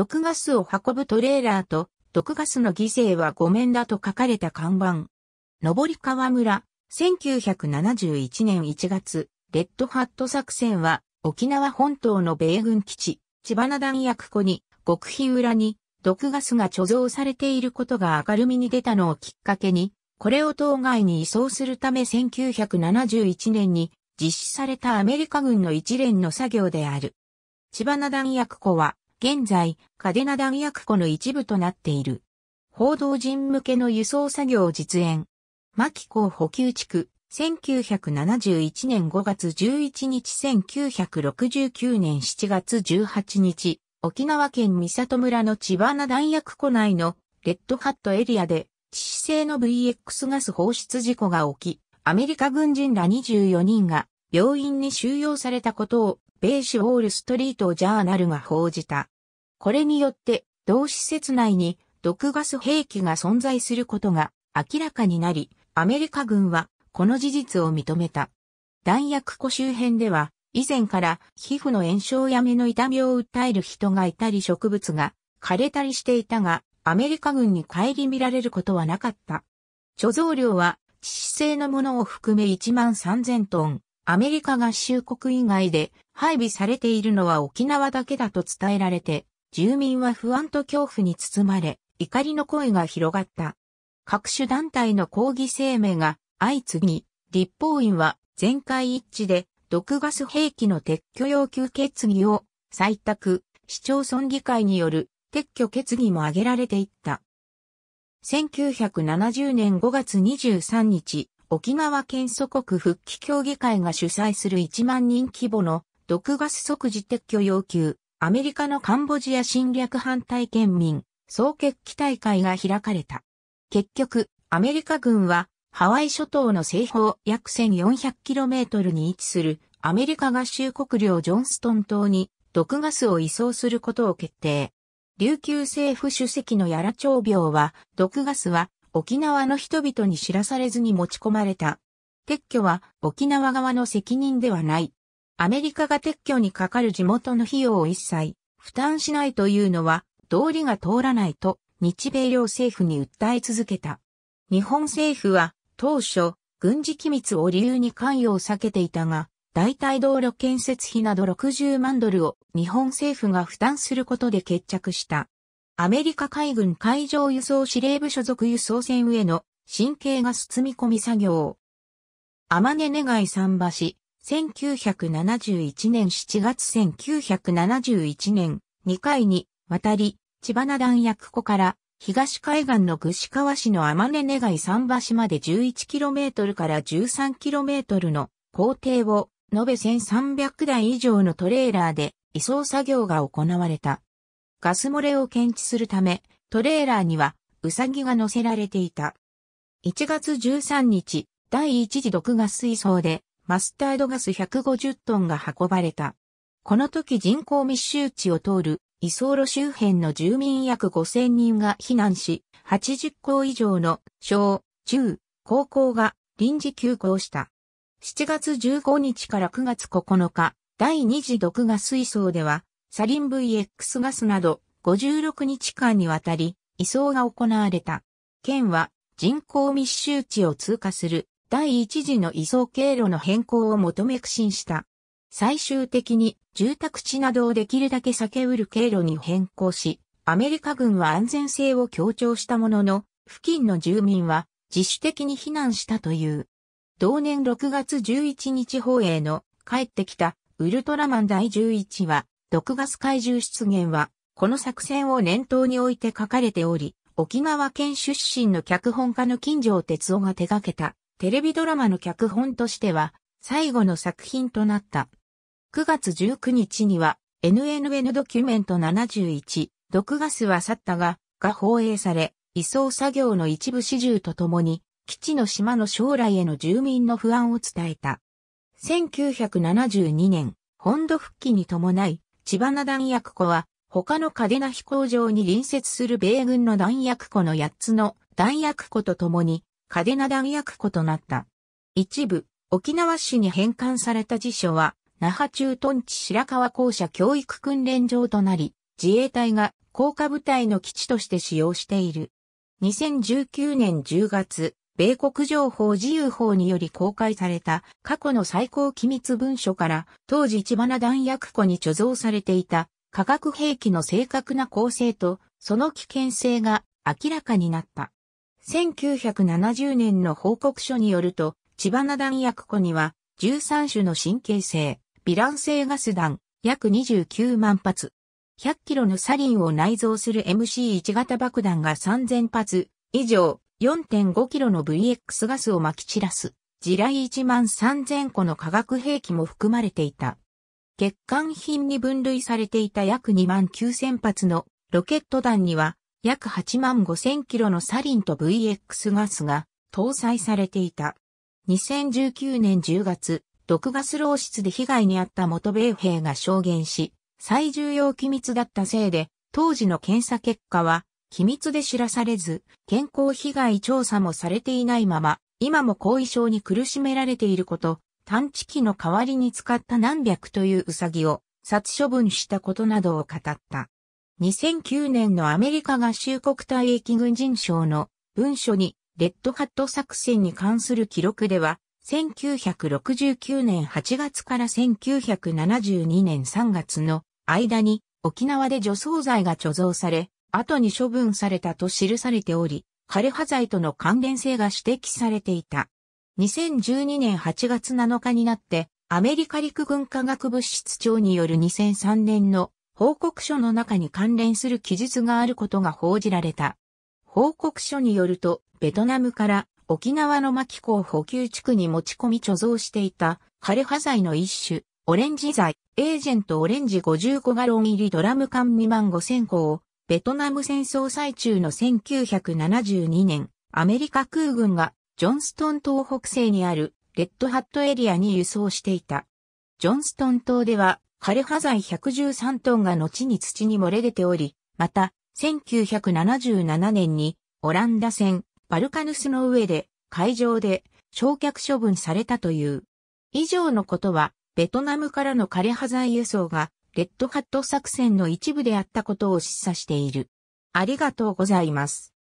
毒ガスを運ぶトレーラーと、毒ガスの犠牲はごめんだと書かれた看板。上川村、1971年1月、レッドハット作戦は、沖縄本島の米軍基地、千花弾薬庫に、極秘裏に、毒ガスが貯蔵されていることが明るみに出たのをきっかけに、これを当該に移送するため1971年に実施されたアメリカ軍の一連の作業である。千葉な弾薬庫は現在、カデナ弾薬庫の一部となっている。報道陣向けの輸送作業実演。牧港補給地区、1971年5月11日1969年7月18日、沖縄県三里村の千葉ナ弾薬庫内のレッドハットエリアで致死性の VX ガス放出事故が起き、アメリカ軍人ら24人が病院に収容されたことを米紙ウォールストリートジャーナルが報じた。これによって、同施設内に毒ガス兵器が存在することが明らかになり、アメリカ軍はこの事実を認めた。弾薬庫周辺では、以前から皮膚の炎症や目の痛みを訴える人がいたり植物が枯れたりしていたが、アメリカ軍に帰り見られることはなかった。貯蔵量は致死性のものを含め1万3000トン。アメリカ合衆国以外で配備されているのは沖縄だけだと伝えられて、住民は不安と恐怖に包まれ、怒りの声が広がった。各種団体の抗議声明が相次ぎ、立法院は全会一致で毒ガス兵器の撤去要求決議を採択、市町村議会による撤去決議も挙げられていった。1970年5月23日、沖縄県祖国復帰協議会が主催する1万人規模の毒ガス即時撤去要求、アメリカのカンボジア侵略反対県民、総決起大会が開かれた。結局、アメリカ軍は、ハワイ諸島の西方約 1400km に位置するアメリカ合衆国領ジョンストン島に毒ガスを移送することを決定。琉球政府主席のやら長病は、毒ガスは沖縄の人々に知らされずに持ち込まれた。撤去は沖縄側の責任ではない。アメリカが撤去にかかる地元の費用を一切負担しないというのは道理が通らないと日米両政府に訴え続けた。日本政府は当初軍事機密を理由に関与を避けていたが、代替道路建設費など60万ドルを日本政府が負担することで決着した。アメリカ海軍海上輸送司令部所属輸送船への神経が包み込み作業。天根願い桟橋、1971年7月1971年2回に渡り、千葉南薬湖から東海岸の串川市の天根願い桟橋まで 11km から 13km の工程を延べ1300台以上のトレーラーで移送作業が行われた。ガス漏れを検知するためトレーラーにはウサギが乗せられていた。1月13日、第1次毒ガス移送でマスタードガス150トンが運ばれた。この時人口密集地を通るイソーロ周辺の住民約5000人が避難し、80校以上の小、中、高校が臨時休校した。7月15日から9月9日、第2次毒ガス移送では、サリン VX ガスなど56日間にわたり移送が行われた。県は人口密集地を通過する第一次の移送経路の変更を求め苦心した。最終的に住宅地などをできるだけ避けうる経路に変更し、アメリカ軍は安全性を強調したものの、付近の住民は自主的に避難したという。同年6月11日放映の帰ってきたウルトラマン第11話、毒ガス怪獣出現は、この作戦を念頭に置いて書かれており、沖縄県出身の脚本家の金城哲夫が手掛けたテレビドラマの脚本としては最後の作品となった。9月19日には NNN ドキュメント71、毒ガスは去ったが、が放映され、移送作業の一部始終とともに、基地の島の将来への住民の不安を伝えた。1972年、本土復帰に伴い、千葉な弾薬庫は、他の嘉手納飛行場に隣接する米軍の弾薬庫の8つの弾薬庫とともに、嘉手納弾薬庫となった。一部、沖縄市に返還された辞書は、那覇駐屯地白川校舎教育訓練場となり、自衛隊が降下部隊の基地として使用している。2019年10月、米国情報自由法により公開された過去の最高機密文書から当時千葉な弾薬庫に貯蔵されていた化学兵器の正確な構成とその危険性が明らかになった。1970年の報告書によると、千葉弾薬庫には13種の神経性、ラン性ガス弾、約29万発。100キロのサリンを内蔵する MC1 型爆弾が3000発以上、4.5キロの VX ガスを撒き散らす、地雷1万3000個の化学兵器も含まれていた。欠陥品に分類されていた約2万9000発のロケット弾には、約8万5千キロのサリンと VX ガスが搭載されていた。2019年10月、毒ガス漏出で被害に遭った元米兵が証言し、最重要機密だったせいで、当時の検査結果は、機密で知らされず、健康被害調査もされていないまま、今も後遺症に苦しめられていること、探知機の代わりに使った何百というウサギを殺処分したことなどを語った。2009年のアメリカ合衆国退役軍人賞の文書に、レッドハット作戦に関する記録では、1969年8月から1972年3月の間に沖縄で除草剤が貯蔵され、後に処分されたと記されており、枯葉剤との関連性が指摘されていた。2012年8月7日になって、アメリカ陸軍科学物質庁による2003年の報告書の中に関連する記述があることが報じられた。報告書によると、ベトナムから沖縄の牧港補給地区に持ち込み貯蔵していた枯葉剤の一種、オレンジ剤、エージェントオレンジ55ガロン入りドラム缶2万5000個を、ベトナム戦争最中の1972年、アメリカ空軍がジョンストン島北西にあるレッドハットエリアに輸送していた。ジョンストン島では枯葉剤113トンが後に土に漏れ出ており、また、1977年にオランダ船バルカヌスの上で海上で焼却処分されたという。以上のことは、ベトナムからの枯葉剤輸送がレッドハット作戦の一部であったことを示唆している。ありがとうございます。